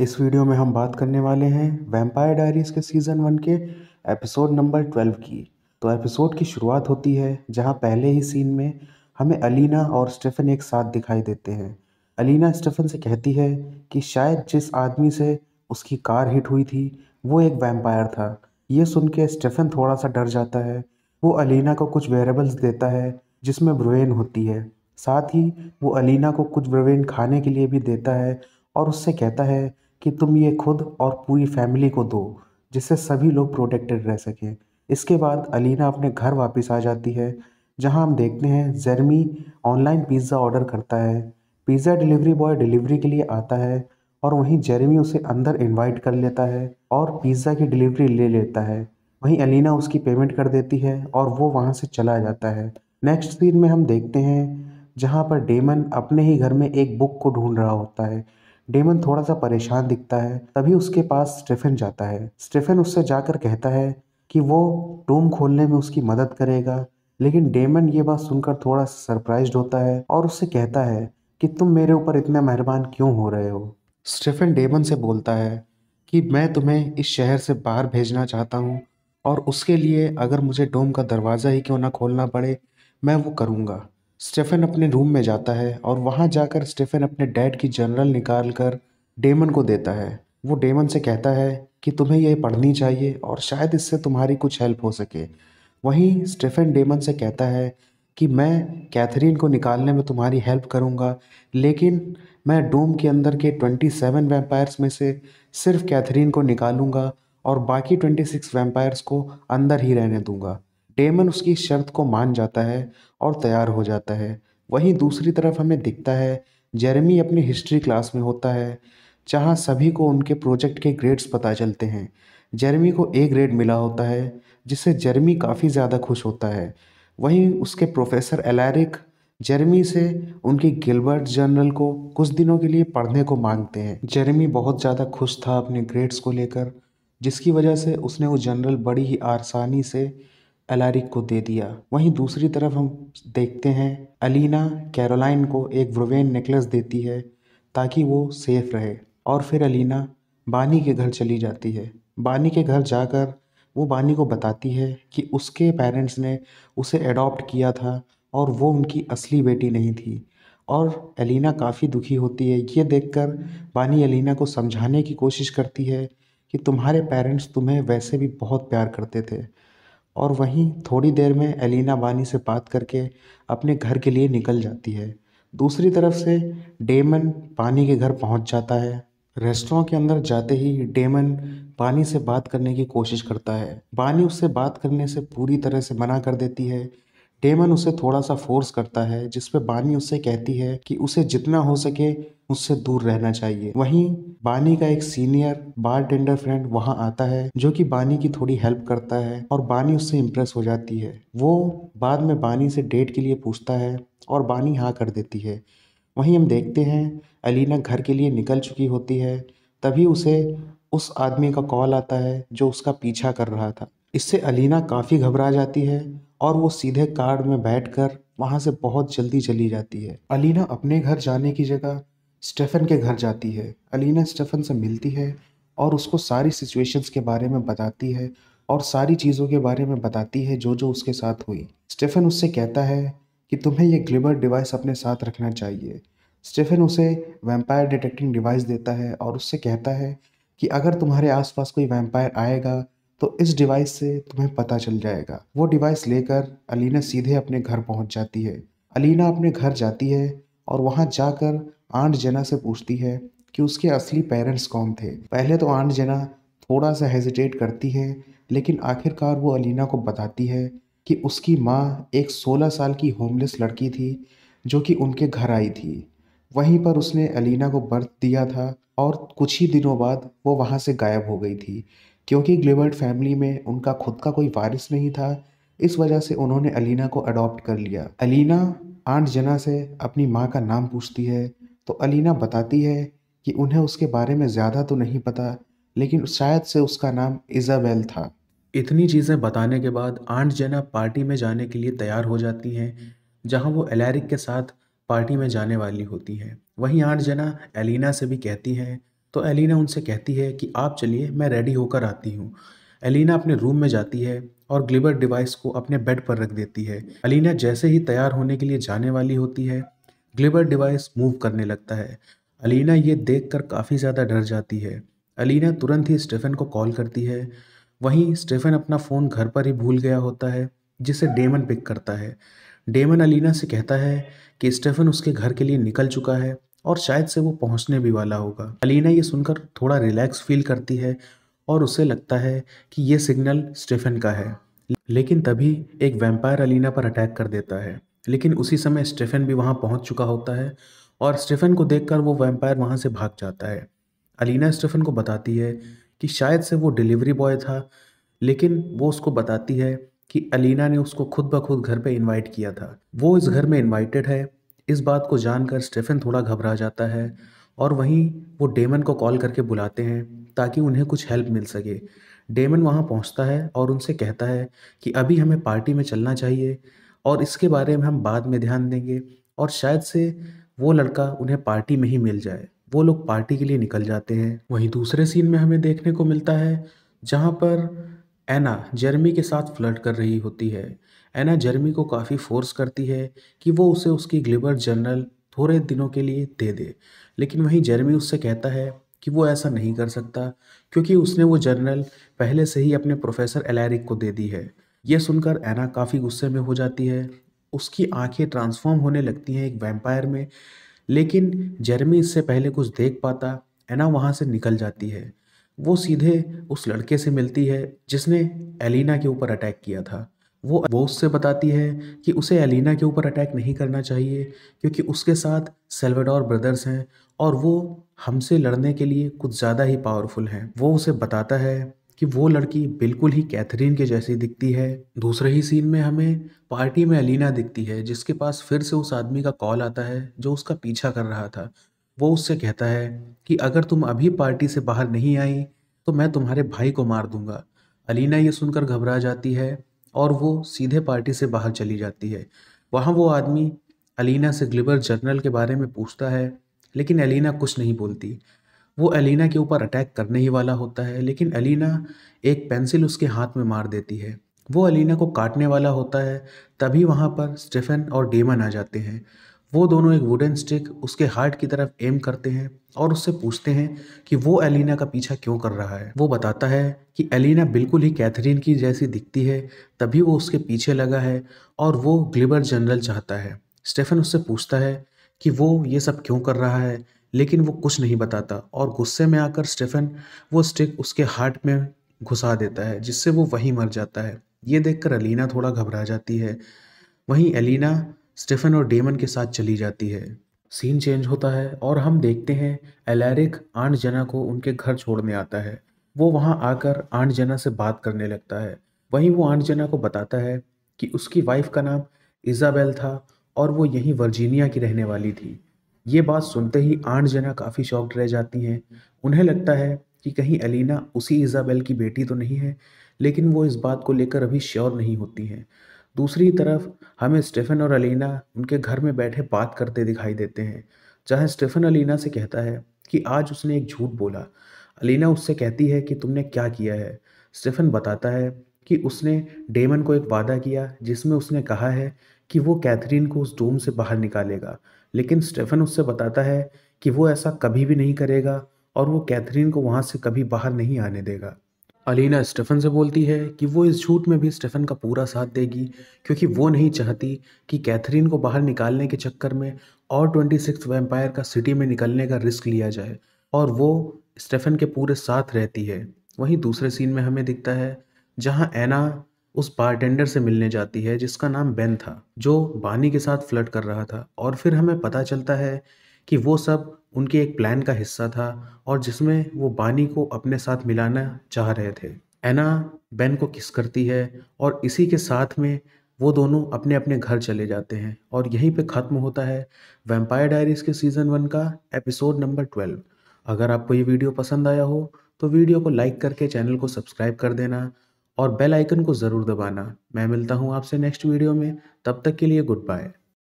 इस वीडियो में हम बात करने वाले हैं वेम्पायर डायरीज के सीज़न वन के एपिसोड नंबर ट्वेल्व की तो एपिसोड की शुरुआत होती है जहां पहले ही सीन में हमें अलीना और स्टेफन एक साथ दिखाई देते हैं अलीना स्टेफन से कहती है कि शायद जिस आदमी से उसकी कार हिट हुई थी वो एक वैम्पायर था ये सुन के स्टेफन थोड़ा सा डर जाता है वो अलीना को कुछ वेरेबल्स देता है जिसमें ब्रोवेन होती है साथ ही वो अलीना को कुछ ब्रोवेन खाने के लिए भी देता है और उससे कहता है कि तुम ये खुद और पूरी फैमिली को दो जिससे सभी लोग प्रोटेक्टेड रह सकें इसके बाद अलीना अपने घर वापस आ जाती है जहां हम देखते हैं जर्मी ऑनलाइन पिज़्ज़ा ऑर्डर करता है पिज़्ज़ा डिलीवरी बॉय डिलीवरी के लिए आता है और वहीं जर्मी उसे अंदर इनवाइट कर लेता है और पिज़्ज़ा की डिलीवरी ले लेता है वहीं अलीना उसकी पेमेंट कर देती है और वो वहाँ से चला जाता है नेक्स्ट सीन में हम देखते हैं जहाँ पर डेमन अपने ही घर में एक बुक को ढूंढ रहा होता है डेमन थोड़ा सा परेशान दिखता है तभी उसके पास स्टेफन जाता है स्टेफन उससे जाकर कहता है कि वो टूम खोलने में उसकी मदद करेगा लेकिन डेमन ये बात सुनकर थोड़ा सा सरप्राइज होता है और उससे कहता है कि तुम मेरे ऊपर इतना मेहरबान क्यों हो रहे हो स्टेफन डेमन से बोलता है कि मैं तुम्हें इस शहर से बाहर भेजना चाहता हूँ और उसके लिए अगर मुझे डोम का दरवाज़ा ही क्यों ना खोलना पड़े मैं वो करूँगा स्टेफन अपने रूम में जाता है और वहाँ जाकर स्टेफन अपने डैड की जर्नल निकाल कर डेमन को देता है वो डेमन से कहता है कि तुम्हें यह पढ़नी चाहिए और शायद इससे तुम्हारी कुछ हेल्प हो सके वहीं स्टेफन डेमन से कहता है कि मैं कैथरीन को निकालने में तुम्हारी हेल्प करूंगा लेकिन मैं डोम के अंदर के 27 वैम्पायर्स में से सिर्फ कैथरीन को निकालूंगा और बाकी 26 वैम्पायर्स को अंदर ही रहने दूंगा डेमन उसकी शर्त को मान जाता है और तैयार हो जाता है वहीं दूसरी तरफ हमें दिखता है जेरेमी अपनी हिस्ट्री क्लास में होता है जहाँ सभी को उनके प्रोजेक्ट के ग्रेड्स पता चलते हैं जेरेमी को ए ग्रेड मिला होता है जिससे जेरेमी काफ़ी ज़्यादा खुश होता है वहीं उसके प्रोफेसर एलैरिक जेरेमी से उनकी गिलबर्ट जनरल को कुछ दिनों के लिए पढ़ने को मांगते हैं जेरेमी बहुत ज़्यादा खुश था अपने ग्रेड्स को लेकर जिसकी वजह से उसने वो जनरल बड़ी ही आसानी से अलारिक को दे दिया वहीं दूसरी तरफ हम देखते हैं अलीना कैरोलाइन को एक व्रोवेन नेकलेस देती है ताकि वो सेफ रहे और फिर अलीना बानी के घर चली जाती है बानी के घर जाकर वो बानी को बताती है कि उसके पेरेंट्स ने उसे एडॉप्ट किया था और वो उनकी असली बेटी नहीं थी और अलीना काफ़ी दुखी होती है ये देखकर बानी अलीना को समझाने की कोशिश करती है कि तुम्हारे पेरेंट्स तुम्हें वैसे भी बहुत प्यार करते थे और वहीं थोड़ी देर में एलिना बानी से बात करके अपने घर के लिए निकल जाती है दूसरी तरफ से डेमन पानी के घर पहुंच जाता है रेस्टोरेंट के अंदर जाते ही डेमन पानी से बात करने की कोशिश करता है बानी उससे बात करने से पूरी तरह से मना कर देती है डेमन उसे थोड़ा सा फोर्स करता है जिसपे बानी उससे कहती है कि उसे जितना हो सके उससे दूर रहना चाहिए वहीं बानी का एक सीनियर बार टेंडर फ्रेंड वहां आता है जो कि बानी की थोड़ी हेल्प करता है और बानी उससे इम्प्रेस हो जाती है वो बाद में बानी से डेट के लिए पूछता है और बानी हाँ कर देती है वहीं हम देखते हैं अलीना घर के लिए निकल चुकी होती है तभी उसे उस आदमी का कॉल आता है जो उसका पीछा कर रहा था इससे अलीना काफ़ी घबरा जाती है और वो सीधे कार में बैठकर वहाँ से बहुत जल्दी चली जाती है अलीना अपने घर जाने की जगह स्टेफन के घर जाती है अलीना स्टेफन से मिलती है और उसको सारी सिचुएशंस के बारे में बताती है और सारी चीज़ों के बारे में बताती है जो जो उसके साथ हुई स्टेफन उससे कहता है कि तुम्हें यह ग्लिबर डिवाइस अपने साथ रखना चाहिए स्टेफन उसे वैम्पायर डिटेक्टिंग डिवाइस देता है और उससे कहता है कि अगर तुम्हारे आसपास कोई वैम्पायर आएगा तो इस डिवाइस से तुम्हें पता चल जाएगा वो डिवाइस लेकर अलीना सीधे अपने घर पहुंच जाती है अलीना अपने घर जाती है और वहाँ जाकर आंट जना से पूछती है कि उसके असली पेरेंट्स कौन थे पहले तो आंट जना थोड़ा सा हेजिटेट करती है लेकिन आखिरकार वो अलीना को बताती है कि उसकी माँ एक 16 साल की होमलेस लड़की थी जो कि उनके घर आई थी वहीं पर उसने अलीना को बर्थ दिया था और कुछ ही दिनों बाद वो वहाँ से गायब हो गई थी क्योंकि ग्लेबर्ट फैमिली में उनका खुद का कोई वारिस नहीं था इस वजह से उन्होंने अलीना को अडॉप्ट कर लिया अलीना आंट जना से अपनी माँ का नाम पूछती है तो अलीना बताती है कि उन्हें उसके बारे में ज़्यादा तो नहीं पता लेकिन शायद से उसका नाम इजाबेल था इतनी चीज़ें बताने के बाद आंट जना पार्टी में जाने के लिए तैयार हो जाती हैं जहाँ वो एलैरिक के साथ पार्टी में जाने वाली होती हैं वहीं आंट जना एलिना से भी कहती हैं तो एलिना उनसे कहती है कि आप चलिए मैं रेडी होकर आती हूँ एलिना अपने रूम में जाती है और ग्लिबर डिवाइस को अपने बेड पर रख देती है एलिना जैसे ही तैयार होने के लिए जाने वाली होती है ग्लिबर डिवाइस मूव करने लगता है अलीना ये देख काफ़ी ज़्यादा डर जाती है अलीना तुरंत ही स्टेफन को कॉल करती है वहीं स्टेफन अपना फ़ोन घर पर ही भूल गया होता है जिसे डेमन पिक करता है डेमन अलीना से कहता है कि स्टेफन उसके घर के लिए निकल चुका है और शायद से वो पहुंचने भी वाला होगा अलीना ये सुनकर थोड़ा रिलैक्स फील करती है और उसे लगता है कि ये सिग्नल स्टीफन का है लेकिन तभी एक वैम्पायर अलीना पर अटैक कर देता है लेकिन उसी समय स्टीफन भी वहाँ पहुँच चुका होता है और स्टीफन को देखकर वो वैम्पायर वहाँ से भाग जाता है अलीना स्टीफन को बताती है कि शायद से वो डिलीवरी बॉय था लेकिन वो उसको बताती है कि अलीना ने उसको खुद ब खुद घर पे इनवाइट किया था वो इस घर में इनवाइटेड है इस बात को जानकर स्टेफन थोड़ा घबरा जाता है और वहीं वो डेमन को कॉल करके बुलाते हैं ताकि उन्हें कुछ हेल्प मिल सके डेमन वहाँ पहुँचता है और उनसे कहता है कि अभी हमें पार्टी में चलना चाहिए और इसके बारे में हम बाद में ध्यान देंगे और शायद से वो लड़का उन्हें पार्टी में ही मिल जाए वो लोग पार्टी के लिए निकल जाते हैं वहीं दूसरे सीन में हमें देखने को मिलता है जहाँ पर एना जर्मी के साथ फ्लर्ट कर रही होती है एना जर्मी को काफ़ी फोर्स करती है कि वो उसे उसकी ग्लिबर जर्नल थोड़े दिनों के लिए दे दे लेकिन वहीं जर्मी उससे कहता है कि वो ऐसा नहीं कर सकता क्योंकि उसने वो जर्नल पहले से ही अपने प्रोफेसर एलैरिक को दे दी है यह सुनकर एना काफ़ी गुस्से में हो जाती है उसकी आंखें ट्रांसफॉर्म होने लगती हैं एक वैम्पायर में लेकिन जर्मी इससे पहले कुछ देख पाता एना वहाँ से निकल जाती है वो सीधे उस लड़के से मिलती है जिसने एलिना के ऊपर अटैक किया था वो वो उससे बताती है कि उसे एलिना के ऊपर अटैक नहीं करना चाहिए क्योंकि उसके साथ सेल्वेडोर ब्रदर्स हैं और वो हमसे लड़ने के लिए कुछ ज़्यादा ही पावरफुल हैं वो उसे बताता है कि वो लड़की बिल्कुल ही कैथरीन के जैसी दिखती है दूसरे ही सीन में हमें पार्टी में अलीना दिखती है जिसके पास फिर से उस आदमी का कॉल आता है जो उसका पीछा कर रहा था वो उससे कहता है कि अगर तुम अभी पार्टी से बाहर नहीं आई तो मैं तुम्हारे भाई को मार दूंगा अलीना ये सुनकर घबरा जाती है और वो सीधे पार्टी से बाहर चली जाती है वहाँ वो आदमी अलीना से ग्लिबर जर्नल के बारे में पूछता है लेकिन अलीना कुछ नहीं बोलती वो अलीना के ऊपर अटैक करने ही वाला होता है लेकिन अलीना एक पेंसिल उसके हाथ में मार देती है वो अलीना को काटने वाला होता है तभी वहाँ पर स्टीफन और डेमन आ जाते हैं वो दोनों एक वुडन स्टिक उसके हार्ट की तरफ एम करते हैं और उससे पूछते हैं कि वो एलिना का पीछा क्यों कर रहा है वो बताता है कि एलिना बिल्कुल ही कैथरीन की जैसी दिखती है तभी वो उसके पीछे लगा है और वो ग्लिबर जनरल चाहता है स्टेफन उससे पूछता है कि वो ये सब क्यों कर रहा है लेकिन वो कुछ नहीं बताता और गुस्से में आकर स्टेफन वो स्टिक उसके हार्ट में घुसा देता है जिससे वो वहीं मर जाता है ये देखकर अलीना थोड़ा घबरा जाती है वहीं एलिना स्टीफन और डेमन के साथ चली जाती है सीन चेंज होता है और हम देखते हैं एलैरिक आंट जना को उनके घर छोड़ने आता है वो वहाँ आकर आंट जना से बात करने लगता है वहीं वो आंट जना को बताता है कि उसकी वाइफ का नाम इजाबेल था और वो यहीं वर्जीनिया की रहने वाली थी ये बात सुनते ही आंट जना काफ़ी शॉक्ड रह जाती हैं उन्हें लगता है कि कहीं अलीना उसी इजाबेल की बेटी तो नहीं है लेकिन वो इस बात को लेकर अभी श्योर नहीं होती हैं दूसरी तरफ हमें स्टीफन और अलीना उनके घर में बैठे बात करते दिखाई देते हैं जहाँ स्टीफन अलीना से कहता है कि आज उसने एक झूठ बोला अलीना उससे कहती है कि तुमने क्या किया है स्टीफन बताता है कि उसने डेमन को एक वादा किया जिसमें उसने कहा है कि वो कैथरीन को उस डोम से बाहर निकालेगा लेकिन स्टेफन उससे बताता है कि वो ऐसा कभी भी नहीं करेगा और वो कैथरीन को वहाँ से कभी बाहर नहीं आने देगा अलीना स्टेफन से बोलती है कि वो इस झूठ में भी स्टेफन का पूरा साथ देगी क्योंकि वो नहीं चाहती कि कैथरीन को बाहर निकालने के चक्कर में और ट्वेंटी सिक्स वेम्पायर का सिटी में निकलने का रिस्क लिया जाए और वो स्टेफन के पूरे साथ रहती है वहीं दूसरे सीन में हमें दिखता है जहां एना उस बारटेंडर से मिलने जाती है जिसका नाम बेन था जो बानी के साथ फ्लर्ट कर रहा था और फिर हमें पता चलता है कि वो सब उनके एक प्लान का हिस्सा था और जिसमें वो बानी को अपने साथ मिलाना चाह रहे थे एना बेन को किस करती है और इसी के साथ में वो दोनों अपने अपने घर चले जाते हैं और यहीं पे ख़त्म होता है वेम्पायर डायरीज़ के सीज़न वन का एपिसोड नंबर ट्वेल्व अगर आपको ये वीडियो पसंद आया हो तो वीडियो को लाइक करके चैनल को सब्सक्राइब कर देना और बेल आइकन को ज़रूर दबाना मैं मिलता हूँ आपसे नेक्स्ट वीडियो में तब तक के लिए गुड बाय